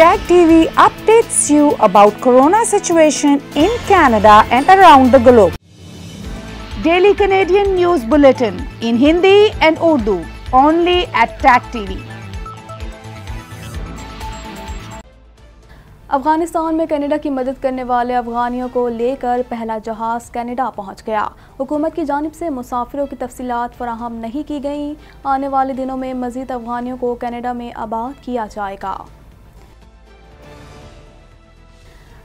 Tag TV updates you about corona situation in Canada and around the globe. Daily Canadian News Bulletin in Hindi and Urdu only at Tag TV. Afghanistan में Canada की मदद करने वाले अफगानियों को लेकर पहला जहाज कनाडा पहुंच गया हुकूमत की जानब से मुसाफिरों की तफसीत फराहम नहीं की गई आने वाले दिनों में मजीद अफगानियों को कनाडा में आबाद किया जाएगा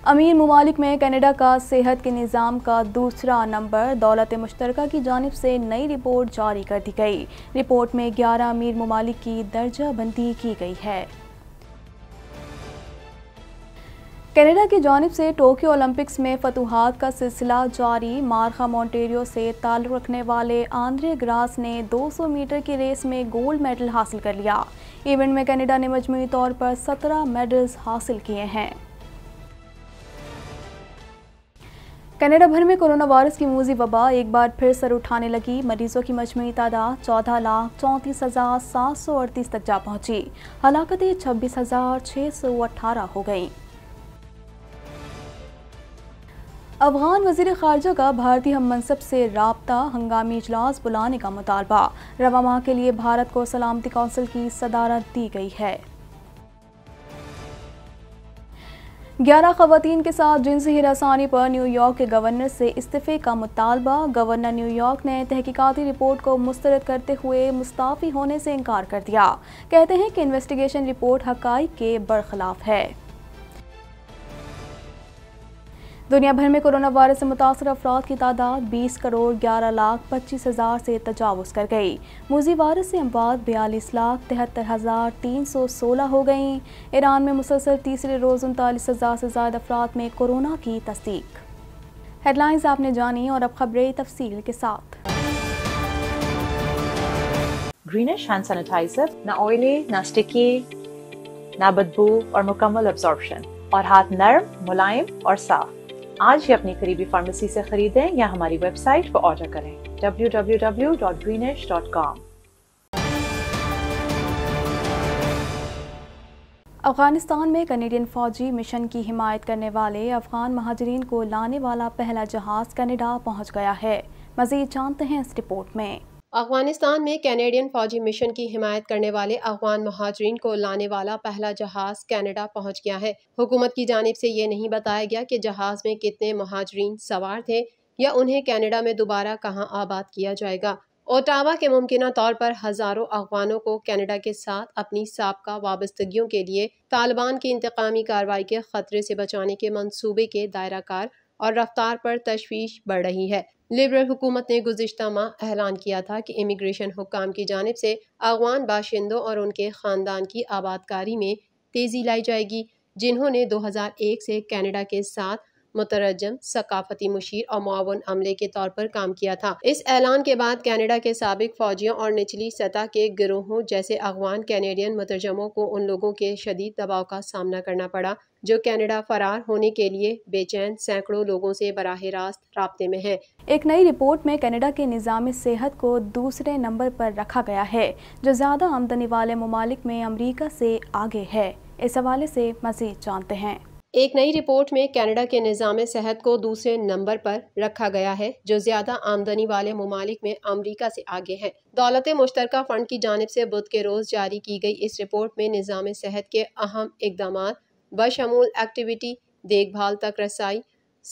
अमीर ममालिक में कनाडा का सेहत के निज़ाम का दूसरा नंबर दौलत मुश्तर की जानब से नई रिपोर्ट जारी कर दी गई रिपोर्ट में ग्यारह अमीर ममालिक की दर्जा बंदी की गई है कनाडा की जानब से टोक्यो ओलंपिक्स में फतूहत का सिलसिला जारी मारखा मोंटेरियो से ताल्लुक़ रखने वाले आंद्रे ग्रास ने 200 मीटर की रेस में गोल्ड मेडल हासिल कर लिया इवेंट में कनाडा ने मजमू तौर पर 17 मेडल्स हासिल किए हैं कनाडा भर में कोरोना वायरस की मूजी वबा एक बार फिर सर उठाने लगी मरीजों की मजमू तादाद चौदह लाख चौंतीस हजार सात सौ अड़तीस तक जा पहुंची हलाकतें छब्बीस हजार छह सौ अठारह हो गई अफगान वजीर खारजा का भारतीय हम मनसब से रबता हंगामी इजलास बुलाने का मुतालबा रवा माह के लिए भारत को सलामती कौंसिल की सदारत दी गई है ग्यारह खवतन के साथ जिनसी हिरासानी पर न्यूयॉर्क के गवर्नर से इस्तीफ़े का मुतालबा गवर्नर न्यूयॉर्क ने तहकीकती रिपोर्ट को मुस्तरद करते हुए मुस्ताफ़ी होने से इनकार कर दिया कहते हैं कि इन्वेस्टिगेशन रिपोर्ट हकाई के बरखिलाफ है दुनिया भर में कोरोना वायरस से मुतासर अफराद की तादाद 20 करोड़ 11 लाख पच्चीस हज़ार से तजावज़ कर गई मोजी वायरस से अमवाद बयालीस लाख तिहत्तर हज़ार तीन सौ सोलह हो गई ईरान में मुसलसल तीसरे रोज़ उनतालीस हज़ार से ज़्यादा अफराद में कोरोना की तस्दीक हेडलाइंस आपने जानी और अब खबरें तफसील के साथ ग्रीनिश हैंड सैनिटाइजर ना ऑयली ना स्टिकी ना बदबू और मुकम्मल और हाथ नरम मुलायम और साफ आज ही अपनी करीबी फार्मेसी से खरीदें या हमारी वेबसाइट पर ऑर्डर करें www.greenish.com अफगानिस्तान में कनेडियन फौजी मिशन की हिमायत करने वाले अफगान महाजरीन को लाने वाला पहला जहाज कनेडा पहुंच गया है मजीद जानते हैं इस रिपोर्ट में अफगानिस्तान में कैनेडियन फौजी मिशन की हिमायत करने वाले अफगान महाजरीन को लाने वाला पहला जहाज कनाडा पहुंच गया है हुकूमत की जानब से ये नहीं बताया गया कि जहाज में कितने महाजरीन सवार थे या उन्हें कनाडा में दोबारा कहां आबाद किया जाएगा ओटावा के मुमकिन तौर पर हज़ारों अफगानों को कनाडा के साथ अपनी सबका वाबस्तगियों के लिए तालिबान की इंतकामी कार्रवाई के ख़तरे से बचाने के मनसूबे के दायराकार और रफ्तार पर तशवीश बढ़ रही है लिबरल हुकूमत ने गुजशत माह ऐलान किया था कि इमिग्रेशन हुकाम की जानब से अगवान बाशिंदों और उनके ख़ानदान की आबादकारी में तेज़ी लाई जाएगी जिन्होंने दो हज़ार एक से कैनेडा के साथ मुतरजम सकाफती मुशीर और मावन अमले के तौर पर काम किया था इस ऐलान के बाद कैनेडा के सबक फौजियों और निचली सतह के गिरोहों जैसे अफगान कैनेडियन मुतरजमों को उन लोगों के शदीद दबाव का सामना करना पड़ा जो कनाडा फरार होने के लिए बेचैन सैकड़ों लोगों से बराह रास्त रबते में है एक नई रिपोर्ट में कनाडा के निज़ाम सेहत को दूसरे नंबर पर रखा गया है जो ज़्यादा आमदनी वाले ममालिक में अमरीका से आगे है इस हवाले से मजीद जानते हैं एक नई रिपोर्ट में कनाडा के निज़ाम सेहत को दूसरे नंबर पर रखा गया है जो ज़्यादा आमदनी वाले ममालिक में अमरीका से आगे है दौलत मुश्तरक फ़ंड की जानब से बुध के रोज़ जारी की गई इस रिपोर्ट में निज़ाम सेहत के अहम इकदाम बशमूल एक्टिविटी देखभाल तक रसाई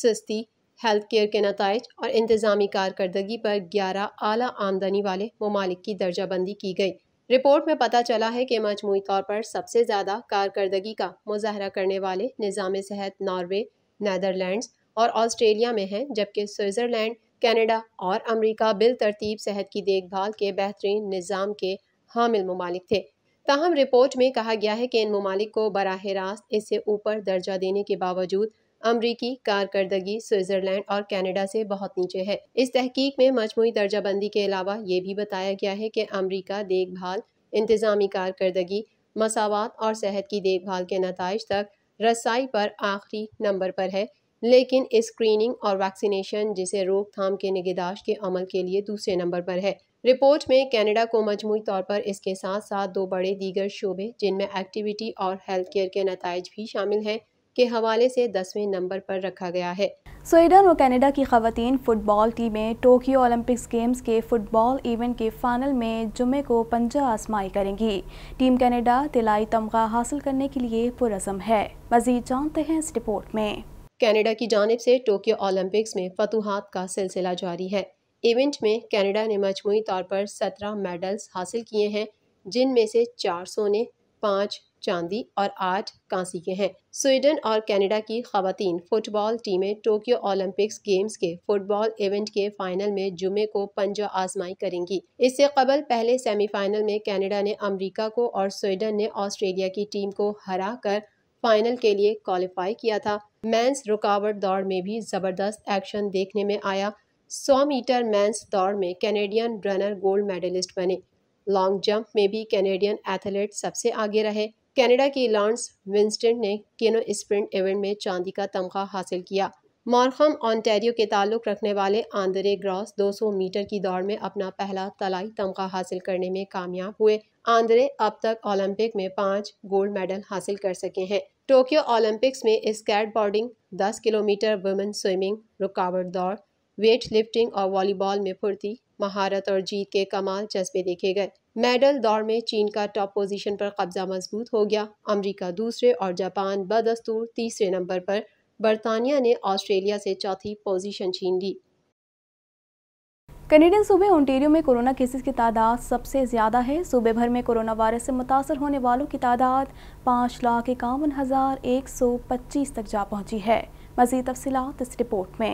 सस्ती हेल्थ केयर के नतज और इंतज़ामी कारकरी पर ग्यारह अली आमदनी वाले ममालिक की दर्जाबंदी की गई रिपोर्ट में पता चला है कि मजमू तौर पर सबसे ज़्यादा कारकर्दगी का मुजाहरा करने वाले निज़ाम सेहत नॉर्वे नदरलैंड और ऑस्ट्रेलिया में हैं जबकि स्विट्ज़रलैंड कनाडा और अमेरिका बिल तरतीब सेहत की देखभाल के बेहतरीन निज़ाम के हामिल ममालिक थे ताहम रिपोर्ट में कहा गया है कि इन ममालिक को बरह रास्त इससे ऊपर दर्जा देने के बावजूद अमरीकी कारकर्दगी स्विट्जरलैंड और कनाडा से बहुत नीचे है इस तहकीक में मजमू दर्जाबंदी के अलावा ये भी बताया गया है कि अमरीका देखभाल इंतजामी कारकर्दगी मसावत और सेहत की देखभाल के नतज तक रसाई पर आखिरी नंबर पर है लेकिन स्क्रीनिंग और वैक्सीनेशन जिसे रोकथाम के निगहदाश के अमल के लिए दूसरे नंबर पर है रिपोर्ट में कनाडा को मजमू तौर पर इसके साथ साथ दो बड़े दीगर शोबे जिनमें एक्टिविटी और हेल्थ केयर के नतज भी शामिल हैं के हवाले से दसवें नंबर पर रखा गया है स्वीडन और कनाडा की खातन फ़ुटबॉल टीमें टोक्यो ओलंपिक्स गेम्स के फ़ुटबॉल इवेंट के फ़ाइनल में जुमे को पंजा आसमाई करेंगी टीम कनाडा तिलाई तमगा हासिल करने के लिए पुरज़म है मज़ीद जानते हैं इस रिपोर्ट में कनाडा की जानब से टोक्यो ओलंपिक्स में फतूहत का सिलसिला जारी है इवेंट में कनाडा ने मजमू तौर पर सत्रह मेडल्स हासिल किए हैं जिनमें से चार सोने पाँच चांदी और आठ कांसी के हैं स्वीडन और कनाडा की खातन फुटबॉल टीमें टोक्यो ओलंपिक्स गेम्स के फुटबॉल इवेंट के फाइनल में जुमे को पंजा आजमाई करेंगी इससे कबल पहले सेमीफाइनल में कनाडा ने अमेरिका को और स्वीडन ने ऑस्ट्रेलिया की टीम को हरा कर फाइनल के लिए क्वालिफाई किया था मैंस रुकावट दौड़ में भी जबरदस्त एक्शन देखने में आया 100 मीटर मैंस दौड़ में कैनेडियन रनर गोल्ड मेडलिस्ट बने लॉन्ग जंप में भी कैनेडियन एथलीट सबसे आगे रहे कनाडा की लॉन्स विंस्टन ने केनो स्प्रिंट इवेंट में चांदी का तमगा हासिल किया मारखम ऑनटेरियो के ताल्लुक रखने वाले आंद्रे ग्रॉस 200 मीटर की दौड़ में अपना पहला तलाई तमगा हासिल करने में कामयाब हुए आंद्रे अब तक ओलंपिक में पाँच गोल्ड मेडल हासिल कर सके हैं टोक्यो ओलंपिक्स में स्केट बोर्डिंग दस किलोमीटर वुमेन स्विमिंग रुकावट दौड़ वेट लिफ्टिंग और वॉलीबॉल में फुर्ती महारत और जीत के कमाल जज्बे देखे गए मेडल दौड़ में चीन का टॉप पोजीशन पर कब्जा मजबूत हो गया अमेरिका दूसरे और जापान बदस्तूर तीसरे नंबर पर बरतानिया ने ऑस्ट्रेलिया से चौथी पोजीशन छीन ली कनेडियन सूबे ओंटेरियो में कोरोना केसेस की तादाद सबसे ज़्यादा है सूबे भर में कोरोना वायरस से मुतासर होने वालों की तादाद पाँच लाख इक्यावन हज़ार एक सौ पच्चीस तक जा पहुंची है मजीद तफसीत इस रिपोर्ट में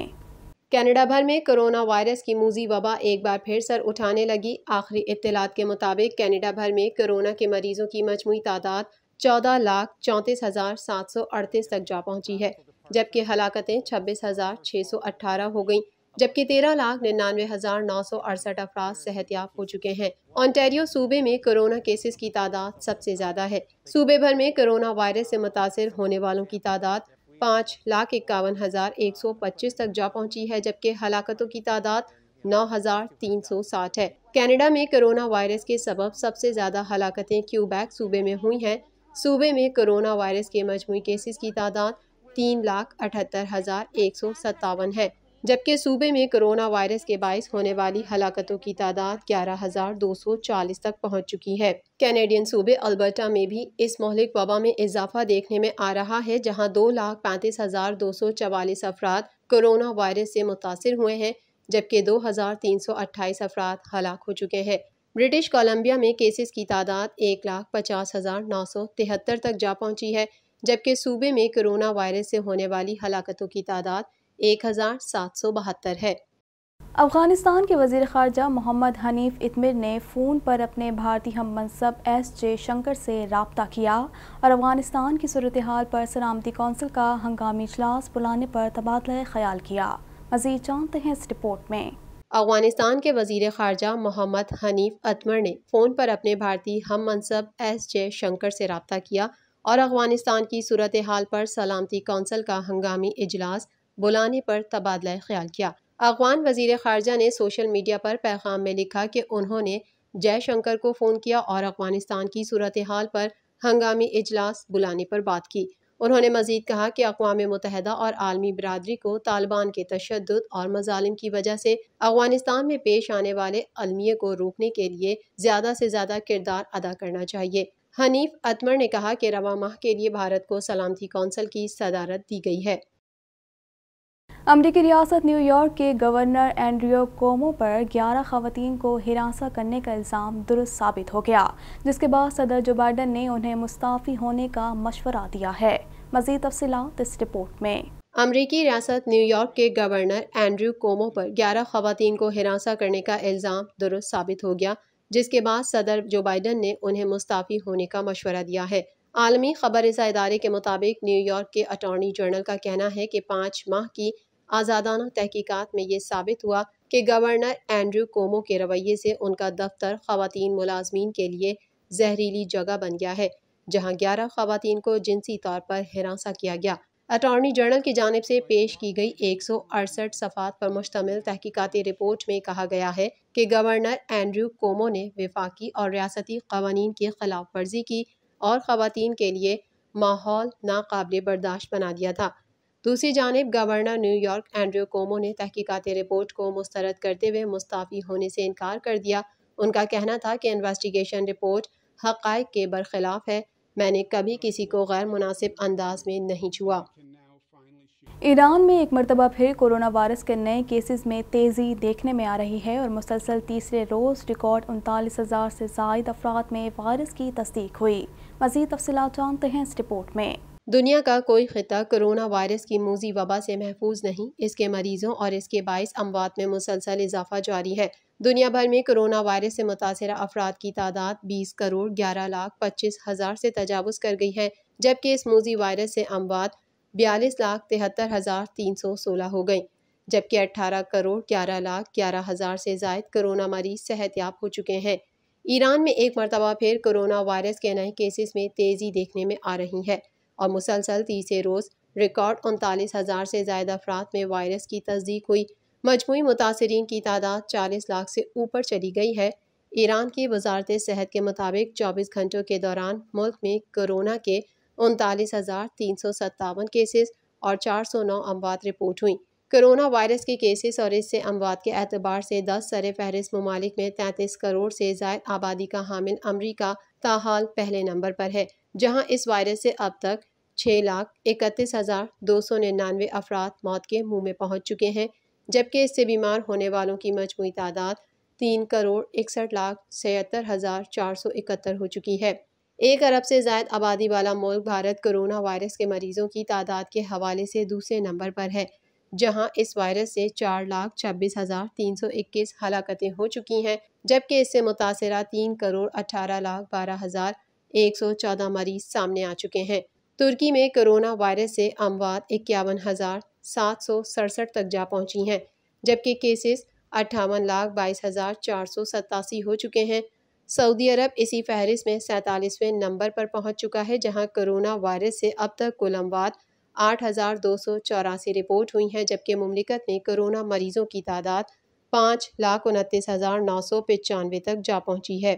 कनाडा भर में कोरोना वायरस की मूजी वबा एक बार फिर सर उठाने लगी आखिरी इतलात के मुताबिक कनाडा भर में कोरोना के मरीजों की मजमू तादाद चौदह लाख चौंतीस हज़ार सात सौ अड़तीस तक जा पहुंची है जबकि हलाकतें छब्बीस हज़ार छः सौ अट्ठारह हो गयी जबकि तेरह लाख निन्यानवे हज़ार नौ सौ अड़सठ अफराज सेहतियाब हो चुके हैं ऑनटेरियो सूबे में कोरोना केसेस की तादाद सबसे ज़्यादा है सूबे भर में कोरोना वायरस से मुतासर होने वालों की तादाद पाँच लाख इक्यावन हज़ार एक सौ पच्चीस तक जा पहुंची है जबकि हलाकतों की तादाद नौ हज़ार तीन सौ साठ है कनाडा में कोरोना वायरस के सबब सबसे ज़्यादा हलाकतें क्यूबैक सूबे में हुई हैं सूबे में कोरोना वायरस के मजमू केसेस की तादाद तीन लाख अठहत्तर हज़ार एक सौ सत्तावन है जबकि सूबे में कोरोना वायरस के बायस होने वाली हलाकतों की तादाद ग्यारह हजार दो सौ चालीस तक पहुंच चुकी है कैनेडियन सूबे अल्बर्टा में भी इस मोहलिक वबा में इजाफा देखने में आ रहा है जहां दो लाख पैंतीस हजार दो सौ चवालीस अफराद कोरोना वायरस से मुतासर हुए हैं जबकि दो हजार तीन सौ अट्ठाईस अफराद हलाक हो चुके हैं ब्रिटिश कोलम्बिया में केसेस की तादाद एक लाख पचास हज़ार नौ सौ तिहत्तर तक जा पहुंची है जबकि सूबे में कोरोना वायरस से होने वाली हलाकतों की तादाद एक हज़ार सात सौ बहत्तर है अफगानिस्तान के वजीर खारजा मोहम्मद हनीफ इतमिर ने फ़ोन पर अपने भारतीय हम मनसब एस जे शंकर से रबता किया और अफगानिस्तान की सूरत हाल पर सलामती कौंसिल का हंगामी इजलास बुलाने पर तबादला ख्याल किया मजीद जानते हैं इस रिपोर्ट में अफगानिस्तान के वजीर खारजा मोहम्मद हनीफ अतमर ने फ़ोन पर अपने भारतीय हम मनसब एस जे शंकर से रबता किया और अफगानिस्तान की सूरत हाल पर सलामती कौंसिल का हंगामी इजलास बुलाने पर तबादला ख्याल किया अफगान वजीर खारजा ने सोशल मीडिया पर पैगाम में लिखा कि उन्होंने जयशंकर को फ़ोन किया और अफगानिस्तान की सूरत हाल पर हंगामी इजलास बुलाने पर बात की उन्होंने मजीद कहा कि अकवा मुतहदा और आलमी बरदरी को तालिबान के तशद और मजालिम की वजह से अफगानिस्तान में पेश आने वाले अलमिये को रोकने के लिए ज़्यादा से ज़्यादा किरदार अदा करना चाहिए हनीफ अतमर ने कहा कि रवा माह के लिए भारत को सलामती कौंसिल की सदारत दी गई है अमरीकी रियासत न्यूयॉर्क के गवर्नर एंड्रियो कोमो पर 11 खातन को हिरासा करने का इल्ज़ाम दुरुस्त साबित हो गया जिसके बाद सदर जो बाइडन ने उन्हें मुस्ताफ़ी होने का मशवरा दिया है मजीद तफसलत इस रिपोर्ट में अमरीकी रियासत न्यूयॉर्क के गवर्नर एंड्रू कोमो पर 11 खातन को हिरासा करने का इल्ज़ाम दुरुस्त साबित हो गया जिसके बाद सदर जो बाइडन ने उन्हें मुस्ताफ़ी होने का मशवरा दिया है आलमी खबर इदारे के मुताबिक न्यूयॉर्क के अटॉर्नी जनरल का कहना है कि पाँच माह की आज़ादाना तहकीकत में ये साबित हुआ कि गवर्नर एंड्रू कोमो के रवैये से उनका दफ्तर खातन मुलाजमीन के लिए जहरीली जगह बन गया है जहाँ ग्यारह खवतिन को जिनसी तौर पर हिरासा किया गया अटॉर्नी जनरल की जानब से पेश की गई एक सौ अड़सठ सफ़ात पर मुश्तमिल तहकीकती रिपोर्ट में कहा गया है कि गवर्नर एंड्रू कोमो ने विफाकी और रियासती कवानीन की खिलाफ वर्जी की और ख़वातीन के लिए माहौल नाकबले बर्दाश्त बना दिया था दूसरी जानब गवर्नर न्यूयॉर्क एंड्रयू कोमो ने तहकीकती रिपोर्ट को मुस्तरद करते हुए मुस्ताफ़ी होने से इनकार कर दिया उनका कहना था कि इन्वेस्टिगेशन रिपोर्ट हक़ के बरखिलाफ़ है मैंने कभी किसी को गैर मुनासिब अंदाज में नहीं छुआ ईरान में एक मरतबा फिर कोरोना वायरस के नए केसेस में तेज़ी देखने में आ रही है और मुसलसल तीसरे रोज़ रिकॉर्ड उनतालीस हज़ार से जायद अफराद में वायरस की तस्दीक हुई मज़ीद तफसलत जानते हैं इस रिपोर्ट में दुनिया का कोई ख़िता कोरोना वायरस की मूजी वबा से महफूज नहीं इसके मरीजों और इसके बायस अमवात में मुसलसल इजाफा जारी है दुनिया भर में कोरोना वायरस से मुतासर अफराद की तादाद 20 करोड़ 11 लाख पच्चीस हज़ार से तजावज़ कर गई है जबकि इस मूजी वायरस से अमवात बयालीस लाख तिहत्तर हज़ार तीन सौ सोलह हो गई जबकि अट्ठारह करोड़ ग्यारह लाख ग्यारह हज़ार से जायद कोरोना मरीज सेहतियाब हो चुके हैं ईरान में एक मरतबा फिर कोरोना वायरस के नए केसेस में तेज़ी देखने में आ रही है और मुसलसल तीसरे रोज़ रिकॉर्ड उनतालीस हज़ार से ज्यादा अफराद में वायरस की तस्दीक हुई मजमू मुतासरी की तादाद चालीस लाख से ऊपर चली गई है ईरान की वजारत सेहत के मुताबिक चौबीस घंटों के दौरान मुल्क में कोरोना के उनतालीस हज़ार तीन सौ सत्तावन केसेस और चार सौ नौ अमवात रिपोर्ट हुई कोरोना वायरस के केसेस और इससे अमवात के अतबार से दस सर फहरिस्त ममालिक में तैंतीस करोड़ से जायद आबादी का हामिल अमरीका ताहाल पहले नंबर पर है जहां इस वायरस से अब तक छः लाख इकतीस हज़ार दो सौ निन्यानवे अफराद मौत के मुंह में पहुंच चुके हैं जबकि इससे बीमार होने वालों की मजमू तादाद तीन करोड़ इकसठ लाख छिहत्तर हज़ार चार सौ इकहत्तर हो चुकी है एक अरब से जायद आबादी वाला मुल्क भारत कोरोना वायरस के मरीजों की तादाद के हवाले से दूसरे नंबर पर है जहां इस वायरस से चार लाख छब्बीस हज़ार तीन सौ इक्कीस हलाकतें हो चुकी हैं जबकि इससे मुतासरा तीन करोड़ अठारह लाख बारह हज़ार एक सौ चौदह मरीज सामने आ चुके हैं तुर्की में कोरोना वायरस से अमवात इक्यावन हज़ार सात सौ सड़सठ तक जा पहुंची हैं जबकि केसेस अट्ठावन लाख बाईस हज़ार चार सौ सतासी हो चुके हैं सऊदी अरब इसी फहरिस्त में सैतालीसवें नंबर पर पहुंच चुका है जहां कोरोना वायरस से अब तक कुल अमवात आठ हज़ार दो सौ चौरासी रिपोर्ट हुई हैं जबकि ममलिकत में कोरोना मरीजों की तादाद पाँच लाख उनतीस हज़ार नौ सौ पचानवे तक जा पहुंची है